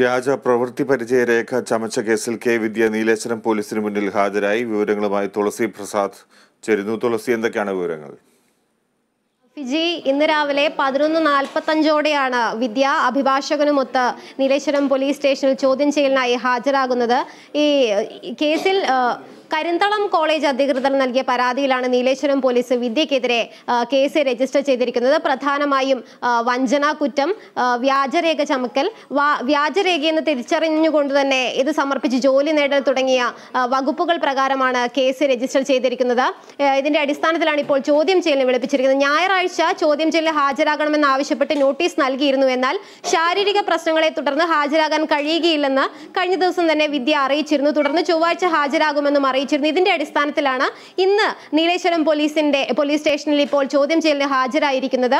വ്യാജ പ്രവൃത്തി പരിചയരേഖ ചമച്ച കേസിൽ കെ വിദ്യ നീലേശ്വരം പോലീസിന് മുന്നിൽ ഹാജരായി വിവരങ്ങളുമായി തുളസി പ്രസാദ് ചെരുന്നു തുളസി എന്തൊക്കെയാണ് വിവരങ്ങൾ ഫിജി ഇന്ന് രാവിലെ പതിനൊന്ന് നാൽപ്പത്തഞ്ചോടെയാണ് വിദ്യ അഭിഭാഷകനുമൊത്ത് നീലേശ്വരം പോലീസ് സ്റ്റേഷനിൽ ചോദ്യം ചെയ്യലിനായി ഹാജരാകുന്നത് ഈ കേസിൽ കരിന്തളം കോളേജ് അധികൃതർ നൽകിയ പരാതിയിലാണ് നീലേശ്വരം പോലീസ് വിദ്യക്കെതിരെ കേസ് രജിസ്റ്റർ ചെയ്തിരിക്കുന്നത് പ്രധാനമായും വഞ്ചനാ കുറ്റം വ്യാജരേഖ ചമക്കൽ വ്യാജരേഖയെന്ന് തിരിച്ചറിഞ്ഞുകൊണ്ട് തന്നെ ഇത് സമർപ്പിച്ച് ജോലി നേടൽ തുടങ്ങിയ വകുപ്പുകൾ പ്രകാരമാണ് കേസ് രജിസ്റ്റർ ചെയ്തിരിക്കുന്നത് ഇതിന്റെ അടിസ്ഥാനത്തിലാണ് ഇപ്പോൾ ചോദ്യം ചെയ്യലിന് വിളിപ്പിച്ചിരിക്കുന്നത് ഞായറാഴ്ച ചോദ്യം ചെയ്യലിൽ ഹാജരാകണമെന്ന് ആവശ്യപ്പെട്ട് നോട്ടീസ് നൽകിയിരുന്നു എന്നാൽ ശാരീരിക പ്രശ്നങ്ങളെ തുടർന്ന് ഹാജരാകാൻ കഴിയുകയില്ലെന്ന് കഴിഞ്ഞ ദിവസം തന്നെ വിദ്യ അറിയിച്ചിരുന്നു തുടർന്ന് ചൊവ്വാഴ്ച ഹാജരാകുമെന്നും അറിയിച്ചു അറിയിച്ചിരുന്നു ഇതിന്റെ അടിസ്ഥാനത്തിലാണ് ഇന്ന് നീലേശ്വരം പോലീസിന്റെ പോലീസ് സ്റ്റേഷനിൽ ഇപ്പോൾ ചോദ്യം ചെയ്യലിന് ഹാജരായിരിക്കുന്നത്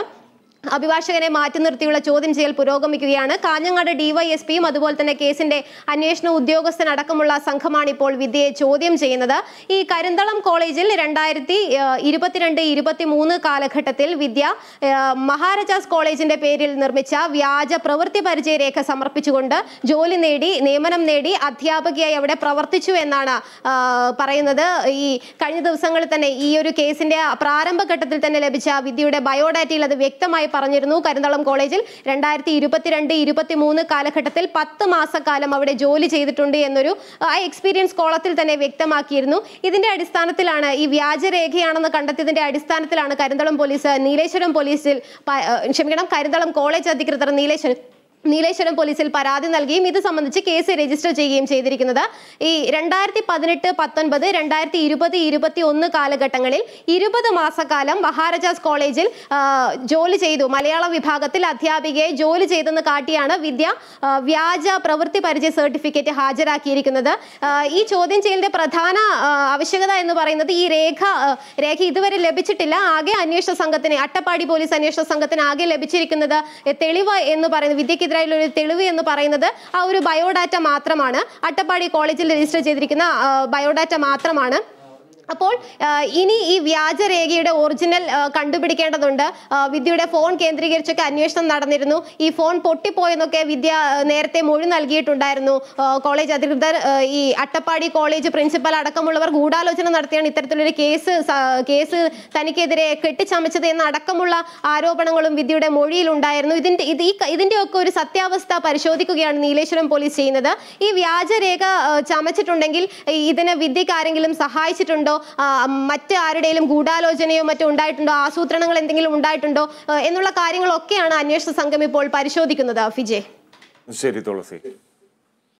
അഭിഭാഷകനെ മാറ്റി നിർത്തിയുള്ള ചോദ്യം ചെയ്യൽ പുരോഗമിക്കുകയാണ് കാഞ്ഞങ്ങാട് ഡിവൈഎസ്പിയും അതുപോലെ തന്നെ കേസിന്റെ അന്വേഷണ ഉദ്യോഗസ്ഥനടക്കമുള്ള സംഘമാണ് ഇപ്പോൾ വിദ്യയെ ചോദ്യം ചെയ്യുന്നത് ഈ കരിന്തളം കോളേജിൽ രണ്ടായിരത്തി ഇരുപത്തിരണ്ട് ഇരുപത്തിമൂന്ന് കാലഘട്ടത്തിൽ വിദ്യ മഹാരാജാസ് കോളേജിന്റെ പേരിൽ നിർമ്മിച്ച വ്യാജ പ്രവൃത്തി രേഖ സമർപ്പിച്ചുകൊണ്ട് ജോലി നേടി നിയമനം നേടി അധ്യാപകയായി അവിടെ പ്രവർത്തിച്ചു എന്നാണ് പറയുന്നത് ഈ കഴിഞ്ഞ ദിവസങ്ങളിൽ തന്നെ ഈ ഒരു കേസിന്റെ പ്രാരംഭഘട്ടത്തിൽ തന്നെ ലഭിച്ച വിദ്യയുടെ ബയോഡാറ്റയിൽ അത് വ്യക്തമായി പറഞ്ഞിരുന്നു കരിന്തളം കോളേജിൽ രണ്ടായിരത്തി ഇരുപത്തിരണ്ട് ഇരുപത്തി മൂന്ന് കാലഘട്ടത്തിൽ പത്ത് മാസക്കാലം അവിടെ ജോലി ചെയ്തിട്ടുണ്ട് എന്നൊരു ആ എക്സ്പീരിയൻസ് കോളത്തിൽ തന്നെ വ്യക്തമാക്കിയിരുന്നു ഇതിന്റെ അടിസ്ഥാനത്തിലാണ് ഈ വ്യാജരേഖയാണെന്ന് കണ്ടെത്തിയതിന്റെ അടിസ്ഥാനത്തിലാണ് കരിന്തളം പോലീസ് നീലേശ്വരം പോലീസിൽ ക്ഷമിക്കണം കരിന്തളം കോളേജ് അധികൃതർ നീലേശ്വരം നീലേശ്വരം പോലീസിൽ പരാതി നൽകുകയും ഇത് സംബന്ധിച്ച് കേസ് രജിസ്റ്റർ ചെയ്യുകയും ചെയ്തിരിക്കുന്നത് ഈ രണ്ടായിരത്തി പതിനെട്ട് പത്തൊൻപത് രണ്ടായിരത്തി ഇരുപത് ഇരുപത്തി ഒന്ന് കാലഘട്ടങ്ങളിൽ ഇരുപത് മാസക്കാലം മഹാരാജാസ് കോളേജിൽ ജോലി ചെയ്തു മലയാള വിഭാഗത്തിൽ അധ്യാപികയെ ജോലി ചെയ്തെന്ന് കാട്ടിയാണ് വിദ്യ വ്യാജ പ്രവൃത്തി പരിചയ സർട്ടിഫിക്കറ്റ് ഹാജരാക്കിയിരിക്കുന്നത് ഈ ചോദ്യം ചെയ്യലിന്റെ പ്രധാന ആവശ്യകത എന്ന് പറയുന്നത് ഈ രേഖ രേഖ ഇതുവരെ ലഭിച്ചിട്ടില്ല ആകെ അന്വേഷണ സംഘത്തിന് അട്ടപ്പാടി പോലീസ് അന്വേഷണ സംഘത്തിന് ആകെ ലഭിച്ചിരിക്കുന്നത് തെളിവ് എന്ന് പറയുന്നത് വിദ്യക്ക് ഇതിനെതിരായുള്ള ഒരു തെളിവ് എന്ന് പറയുന്നത് ആ ഒരു ബയോഡാറ്റ മാത്രമാണ് അട്ടപ്പാടി കോളേജിൽ രജിസ്റ്റർ ചെയ്തിരിക്കുന്ന ബയോഡാറ്റ മാത്രമാണ് അപ്പോൾ ഇനി ഈ വ്യാജരേഖയുടെ ഒറിജിനൽ കണ്ടുപിടിക്കേണ്ടതുണ്ട് വിദ്യയുടെ ഫോൺ കേന്ദ്രീകരിച്ചൊക്കെ അന്വേഷണം നടന്നിരുന്നു ഈ ഫോൺ പൊട്ടിപ്പോയെന്നൊക്കെ വിദ്യ നേരത്തെ മൊഴി നൽകിയിട്ടുണ്ടായിരുന്നു കോളേജ് അധികൃതർ ഈ അട്ടപ്പാടി കോളേജ് പ്രിൻസിപ്പൽ അടക്കമുള്ളവർ ഗൂഢാലോചന നടത്തിയാണ് ഇത്തരത്തിലൊരു കേസ് കേസ് തനിക്കെതിരെ കെട്ടിച്ചമച്ചത് എന്ന അടക്കമുള്ള ആരോപണങ്ങളും വിദ്യയുടെ മൊഴിയിലുണ്ടായിരുന്നു ഇതിന്റെ ഇത് ഇതിന്റെയൊക്കെ ഒരു സത്യാവസ്ഥ പരിശോധിക്കുകയാണ് നീലേശ്വരം പോലീസ് ചെയ്യുന്നത് ഈ വ്യാജരേഖ ചമച്ചിട്ടുണ്ടെങ്കിൽ ഇതിനെ വിദ്യക്ക് ആരെങ്കിലും സഹായിച്ചിട്ടുണ്ടോ ഉണ്ടായിട്ടുണ്ടോ മറ്റ് ആരുടെയും ഗൂഢാലോചനയോ മറ്റോ ഉണ്ടായിട്ടുണ്ടോ ആസൂത്രണങ്ങൾ എന്തെങ്കിലും ഉണ്ടായിട്ടുണ്ടോ എന്നുള്ള കാര്യങ്ങളൊക്കെയാണ് അന്വേഷണ സംഘം ഇപ്പോൾ പരിശോധിക്കുന്നത് ഫിജെ ശരി തുളസി